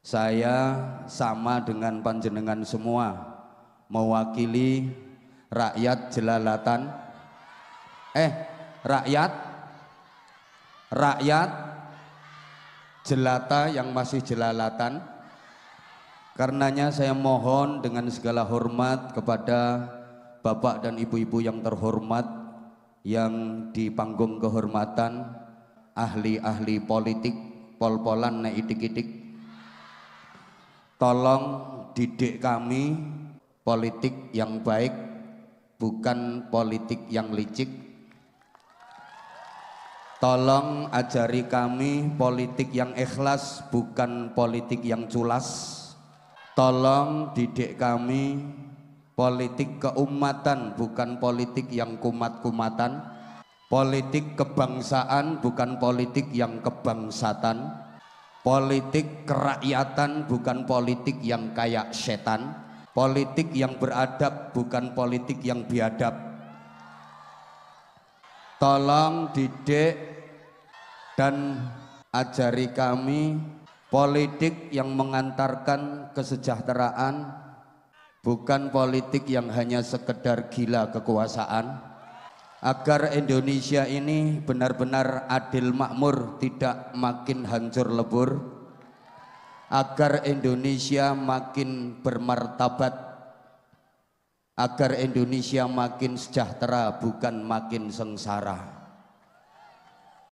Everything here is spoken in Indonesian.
Saya sama dengan panjenengan semua mewakili rakyat jelalatan. Eh, rakyat rakyat jelata yang masih jelalatan. Karenanya saya mohon dengan segala hormat kepada Bapak dan Ibu-ibu yang terhormat yang di panggung kehormatan ahli-ahli politik pol-polan neidik-idik tolong didik kami politik yang baik bukan politik yang licik tolong ajari kami politik yang ikhlas bukan politik yang culas tolong didik kami politik keumatan bukan politik yang kumat-kumatan politik kebangsaan bukan politik yang kebangsatan Politik kerakyatan bukan politik yang kayak setan. Politik yang beradab bukan politik yang biadab. Tolong didik dan ajari kami politik yang mengantarkan kesejahteraan bukan politik yang hanya sekedar gila kekuasaan agar Indonesia ini benar-benar adil makmur, tidak makin hancur lebur, agar Indonesia makin bermartabat, agar Indonesia makin sejahtera, bukan makin sengsara.